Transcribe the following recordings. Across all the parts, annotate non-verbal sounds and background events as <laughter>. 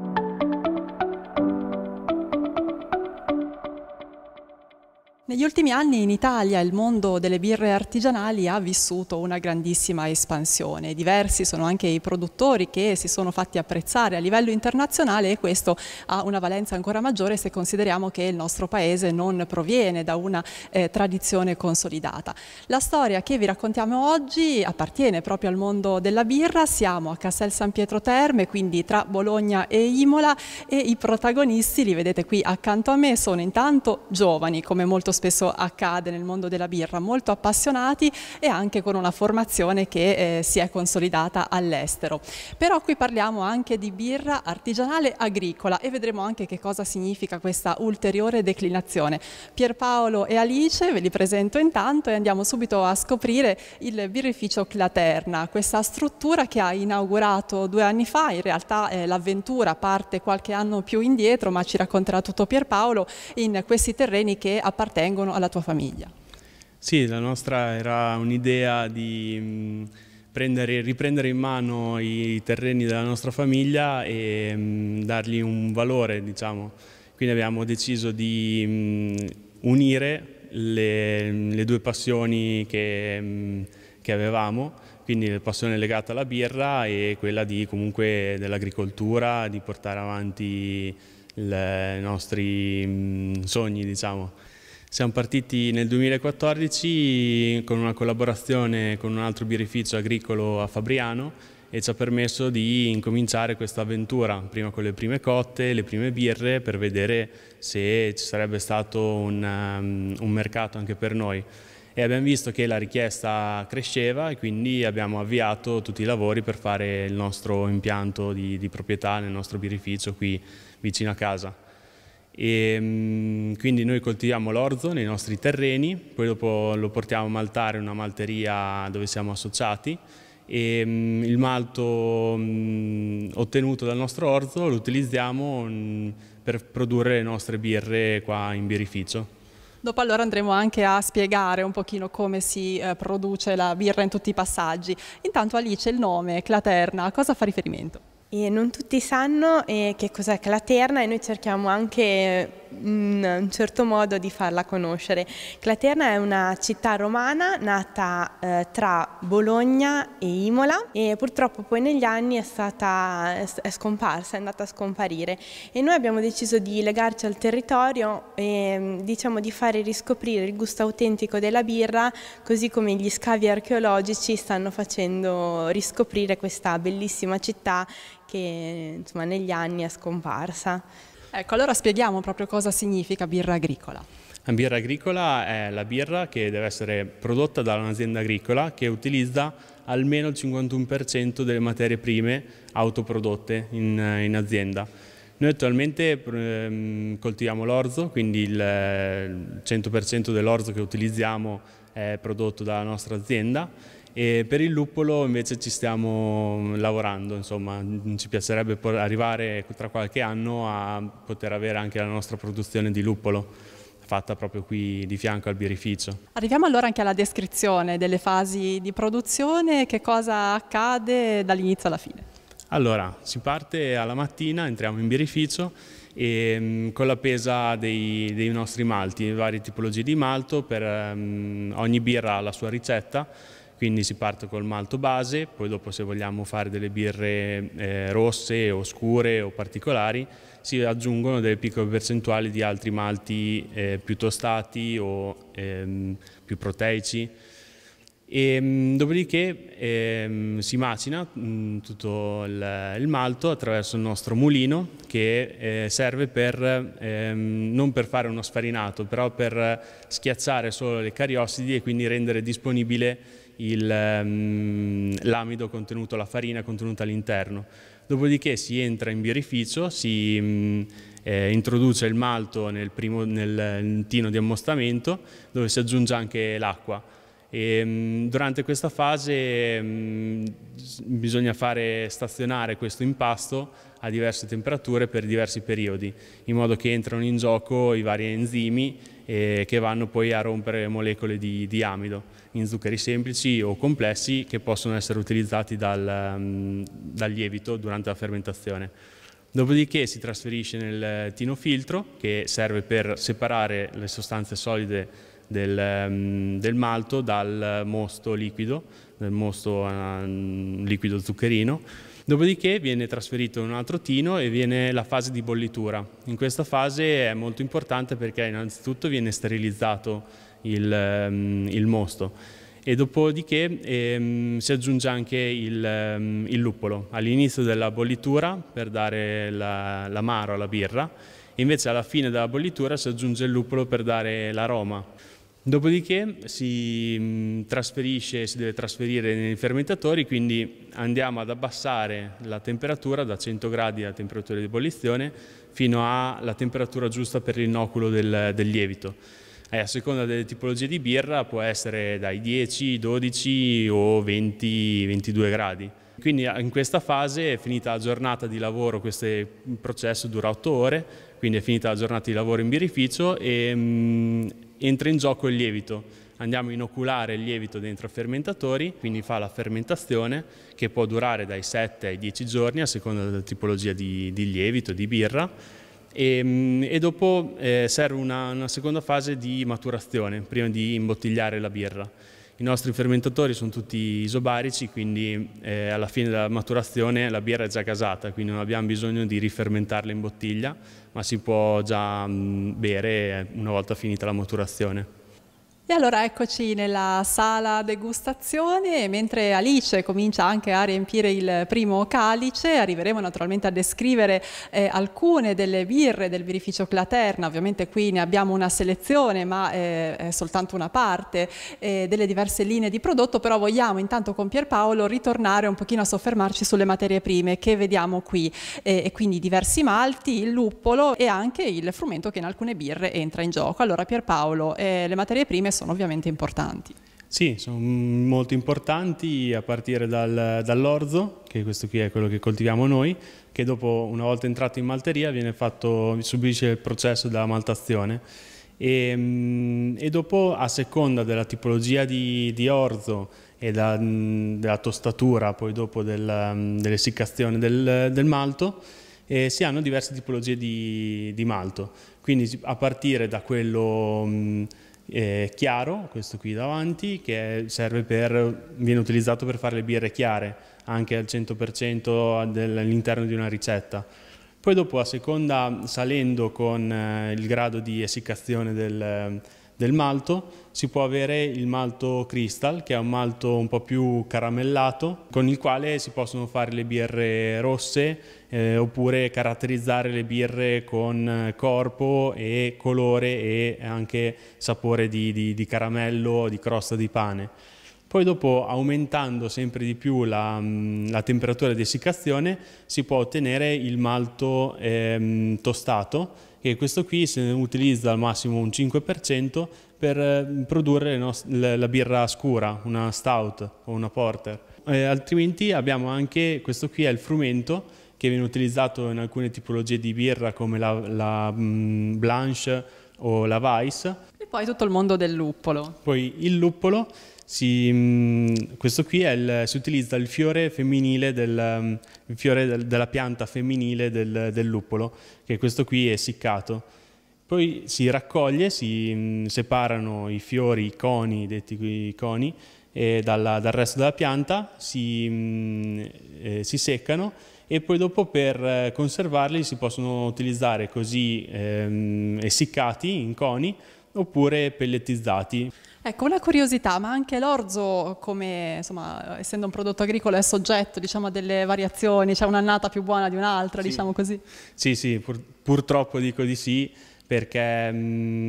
Thank you. Negli ultimi anni in Italia il mondo delle birre artigianali ha vissuto una grandissima espansione. Diversi sono anche i produttori che si sono fatti apprezzare a livello internazionale e questo ha una valenza ancora maggiore se consideriamo che il nostro paese non proviene da una eh, tradizione consolidata. La storia che vi raccontiamo oggi appartiene proprio al mondo della birra. Siamo a Castel San Pietro Terme, quindi tra Bologna e Imola e i protagonisti li vedete qui accanto a me sono intanto giovani, come molto spesso spesso accade nel mondo della birra, molto appassionati e anche con una formazione che eh, si è consolidata all'estero. Però qui parliamo anche di birra artigianale agricola e vedremo anche che cosa significa questa ulteriore declinazione. Pierpaolo e Alice ve li presento intanto e andiamo subito a scoprire il birrificio Claterna, questa struttura che ha inaugurato due anni fa, in realtà eh, l'avventura parte qualche anno più indietro ma ci racconterà tutto Pierpaolo in questi terreni che appartengono appartengono alla tua famiglia. Sì, la nostra era un'idea di mm, prendere, riprendere in mano i terreni della nostra famiglia e mm, dargli un valore, diciamo. Quindi abbiamo deciso di mm, unire le, le, due passioni che, che avevamo, quindi la passione legata alla birra e quella di, comunque dell'agricoltura, di portare avanti i nostri sogni, diciamo. Siamo partiti nel 2014 con una collaborazione con un altro birrificio agricolo a Fabriano e ci ha permesso di incominciare questa avventura, prima con le prime cotte, le prime birre, per vedere se ci sarebbe stato un, um, un mercato anche per noi. E abbiamo visto che la richiesta cresceva e quindi abbiamo avviato tutti i lavori per fare il nostro impianto di, di proprietà nel nostro birrificio qui vicino a casa. E, ehm, quindi noi coltiviamo l'orzo nei nostri terreni, poi dopo lo portiamo a maltare in una malteria dove siamo associati e ehm, il malto mm, ottenuto dal nostro orzo lo utilizziamo mm, per produrre le nostre birre qua in birrificio. Dopo allora andremo anche a spiegare un pochino come si eh, produce la birra in tutti i passaggi. Intanto Alice, il nome, Claterna, a cosa fa riferimento? E non tutti sanno eh, che cos'è Claterna e noi cerchiamo anche in mm, un certo modo di farla conoscere. Claterna è una città romana nata eh, tra Bologna e Imola e purtroppo poi negli anni è stata è scomparsa, è andata a scomparire e noi abbiamo deciso di legarci al territorio e mm, diciamo di fare riscoprire il gusto autentico della birra così come gli scavi archeologici stanno facendo riscoprire questa bellissima città che insomma, negli anni è scomparsa. Ecco, allora spieghiamo proprio cosa significa birra agricola. La birra agricola è la birra che deve essere prodotta da un'azienda agricola che utilizza almeno il 51% delle materie prime autoprodotte in, in azienda. Noi attualmente ehm, coltiviamo l'orzo, quindi il 100% dell'orzo che utilizziamo è prodotto dalla nostra azienda e per il luppolo invece ci stiamo lavorando, insomma, mm, ci piacerebbe arrivare tra qualche anno a poter avere anche la nostra produzione di luppolo fatta proprio qui di fianco al birrificio. Arriviamo allora anche alla descrizione delle fasi di produzione, che cosa accade dall'inizio alla fine? Allora, si parte alla mattina, entriamo in birrificio e, mm, con la pesa dei, dei nostri malti, varie tipologie di malto, per um, ogni birra ha la sua ricetta, quindi si parte col malto base, poi dopo se vogliamo fare delle birre eh, rosse, scure o particolari si aggiungono delle piccole percentuali di altri malti eh, più tostati o ehm, più proteici. E, ehm, dopodiché ehm, si macina mh, mm, tutto il, il, malto attraverso il nostro mulino che eh, serve per, ehm, non per fare uno sfarinato, però per schiacciare solo le cariossidi e quindi rendere disponibile Ehm, l'amido um, contenuto, la farina contenuta all'interno. Dopodiché si entra in birrificio, si um, eh, introduce il malto nel, primo, nel tino di ammostamento dove si aggiunge anche l'acqua. Mm, durante questa fase mm, bisogna fare stazionare questo impasto a diverse temperature per diversi periodi, in modo che entrano in gioco i vari enzimi eh, che vanno poi a rompere molecole di, di, amido in zuccheri semplici o complessi che possono essere utilizzati dal, mm, dal lievito durante la fermentazione. Dopodiché si trasferisce nel tinofiltro che serve per separare le sostanze solide del, mm, del, malto dal mosto liquido, del mosto uh, liquido zuccherino Dopodiché viene trasferito in un altro tino e viene la fase di bollitura. In questa fase è molto importante perché innanzitutto viene sterilizzato il, ehm, il mosto e dopodiché ehm, si aggiunge anche il, ehm, il luppolo all'inizio della bollitura per dare l'amaro la, alla birra, invece alla fine della bollitura si aggiunge il luppolo per dare l'aroma. Dopodiché si mm, trasferisce, si deve trasferire nei fermentatori, quindi andiamo ad abbassare la temperatura da 100 gradi a temperatura di ebollizione fino alla temperatura giusta per l'inoculo del, del, lievito. E a seconda delle tipologie di birra può essere dai 10, 12 o 20, 22 gradi. Quindi in questa fase è finita la giornata di lavoro, questo processo dura 8 ore, quindi è finita la giornata di lavoro in birrificio e, mm, entra in gioco il lievito. Andiamo a inoculare il lievito dentro fermentatori, quindi fa la fermentazione che può durare dai 7 ai 10 giorni a seconda della tipologia di, di lievito, di birra. E, ehm, e dopo eh, serve una, una seconda fase di maturazione prima di imbottigliare la birra. I nostri fermentatori sono tutti isobarici, quindi eh, alla fine della maturazione la birra è già casata, quindi non abbiamo bisogno di rifermentarla in bottiglia, ma si può già mh, mm, bere eh, una volta finita la maturazione. E allora eccoci nella sala degustazione, mentre Alice comincia anche a riempire il primo calice, arriveremo naturalmente a descrivere eh, alcune delle birre del birrificio Claterna, ovviamente qui ne abbiamo una selezione ma eh, è soltanto una parte eh, delle diverse linee di prodotto, però vogliamo intanto con Pierpaolo ritornare un pochino a soffermarci sulle materie prime che vediamo qui, eh, e quindi diversi malti, il luppolo e anche il frumento che in alcune birre entra in gioco. Allora Pierpaolo, eh, le materie prime sono sono ovviamente importanti. Sì, sono molto importanti a partire dal, dall'orzo, che questo qui è quello che coltiviamo noi, che dopo una volta entrato in malteria viene fatto, subisce il processo della maltazione. E, ehm, e, dopo a seconda della tipologia di, di orzo e da, della tostatura, poi dopo del, dell'essiccazione del, del, malto, eh, si hanno diverse tipologie di, di, malto. Quindi a partire da quello... Mh, eh, chiaro, questo qui davanti, che per, viene utilizzato per fare le birre chiare, anche al 100% all'interno di una ricetta. Poi dopo a seconda, salendo con eh, il grado di essiccazione del, del, malto, si può avere il malto crystal, che è un malto un po' più caramellato, con il quale si possono fare le birre rosse, eh, oppure caratterizzare le birre con eh, corpo e colore e anche sapore di, di, di caramello, di crosta di pane. Poi dopo aumentando sempre di più la, mm, la, temperatura di essiccazione si può ottenere il malto ehm, tostato che questo qui se ne utilizza al massimo un 5% per mm, produrre la birra scura, una stout o una porter. Eh, altrimenti abbiamo anche, questo qui è il frumento, che viene utilizzato in alcune tipologie di birra come la, la mh, mm, Blanche o la Weiss. E poi tutto il mondo del luppolo. Poi il luppolo, si, mh, mm, questo qui il, si utilizza il fiore femminile del, mm, il fiore del, della pianta femminile del, del luppolo, che questo qui è essiccato. Poi si raccoglie, si mh, separano i fiori, i coni, detti i coni, dalla, dal resto della pianta, si, mh, mm, eh, si, seccano e poi dopo per eh, conservarli si possono utilizzare così ehm, essiccati in coni oppure pellettizzati. Ecco, una curiosità, ma anche l'orzo, come, insomma, essendo un prodotto agricolo, è soggetto diciamo, a delle variazioni, c'è cioè un'annata più buona di un'altra, sì. diciamo così? Sì, sì, pur, purtroppo dico di sì, perché... Mh,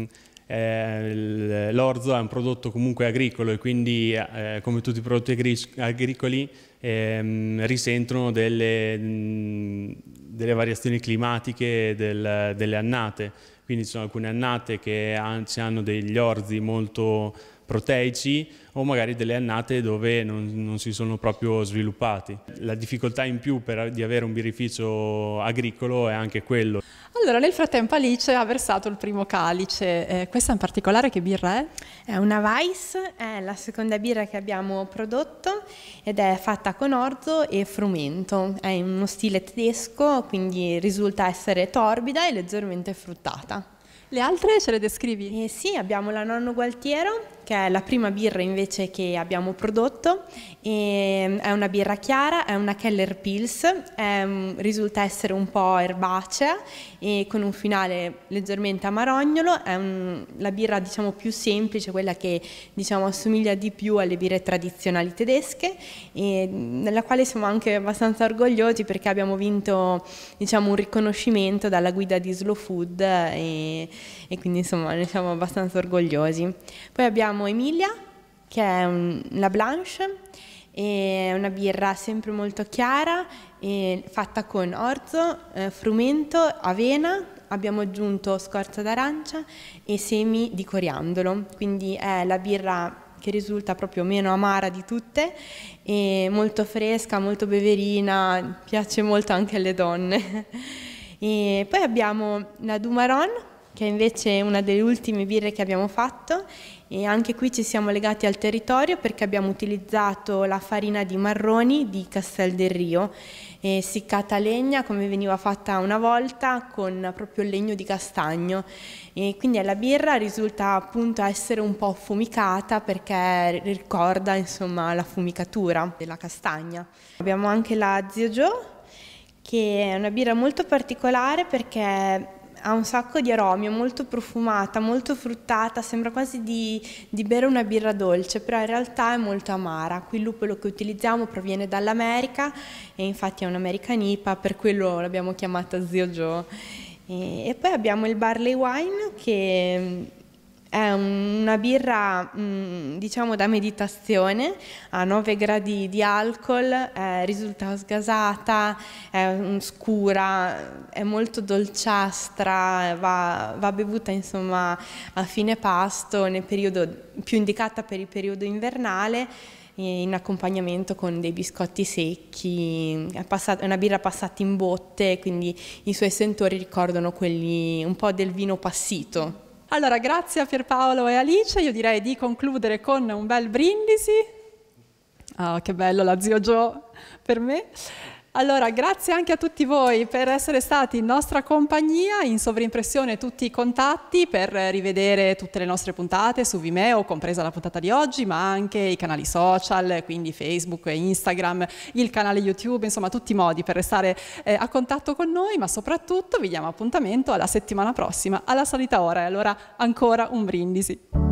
mm, eh, l'orzo è un prodotto comunque agricolo e quindi eh, come tutti i prodotti agricoli ehm, risentono delle, mh, delle, variazioni climatiche del, delle annate, quindi ci sono alcune annate che han, ci hanno degli orzi molto proteici o magari delle annate dove non, non si sono proprio sviluppati. La difficoltà in più per, di avere un birrificio agricolo è anche quello. Allora, nel frattempo Alice ha versato il primo calice, eh, questa in particolare che birra è? È una Weiss, è la seconda birra che abbiamo prodotto ed è fatta con orzo e frumento, è in uno stile tedesco, quindi risulta essere torbida e leggermente fruttata. Le altre ce le descrivi? Eh sì, abbiamo la nonno Gualtiero, che è la prima birra invece che abbiamo prodotto. E mm, è una birra chiara, è una Keller Pils, è, mm, risulta essere un po' erbacea e con un finale leggermente amarognolo. È un, mm, la birra diciamo più semplice, quella che diciamo assomiglia di più alle birre tradizionali tedesche, e nella quale siamo anche abbastanza orgogliosi perché abbiamo vinto diciamo, un riconoscimento dalla guida di Slow Food e, e quindi insomma ne siamo abbastanza orgogliosi. Poi abbiamo abbiamo Emilia, che è un, la Blanche, è una birra sempre molto chiara, fatta con orzo, eh, frumento, avena, abbiamo aggiunto scorza d'arancia e semi di coriandolo, quindi è la birra che risulta proprio meno amara di tutte, e molto fresca, molto beverina, piace molto anche alle donne. <laughs> E poi abbiamo la Dumaron, che è invece una delle ultime birre che abbiamo fatto e anche qui ci siamo legati al territorio perché abbiamo utilizzato la farina di marroni di Castel del Rio, eh, siccata a legna come veniva fatta una volta con proprio il legno di castagno e quindi la birra risulta appunto essere un po' affumicata perché ricorda insomma la fumicatura della castagna. Abbiamo anche la Zio Joe che è una birra molto particolare perché ha un sacco di aromi, è molto profumata, molto fruttata, sembra quasi di, di, bere una birra dolce, però in realtà è molto amara. Qui il lupolo che utilizziamo proviene dall'America e infatti è un'American IPA, per quello l'abbiamo chiamata Zio Joe. E, e poi abbiamo il Barley Wine che è una birra mm, diciamo da meditazione, a 9 gradi di alcol, eh, risulta sgasata, è mm, scura, è molto dolciastra, va, va bevuta insomma a fine pasto, nel periodo più indicata per il periodo invernale in accompagnamento con dei biscotti secchi, è, passata, è, una birra passata in botte, quindi i suoi sentori ricordano quelli un po' del vino passito. Allora, grazie a Pierpaolo e Alice, io direi di concludere con un bel brindisi. Oh, che bello la zio Gio per me. Allora, grazie anche a tutti voi per essere stati in nostra compagnia, in sovrimpressione tutti i contatti per rivedere tutte le nostre puntate su Vimeo, compresa la puntata di oggi, ma anche i canali social, quindi Facebook, Instagram, il canale YouTube, insomma tutti i modi per restare eh, a contatto con noi, ma soprattutto vi diamo appuntamento alla settimana prossima, alla solita ora e allora ancora un brindisi.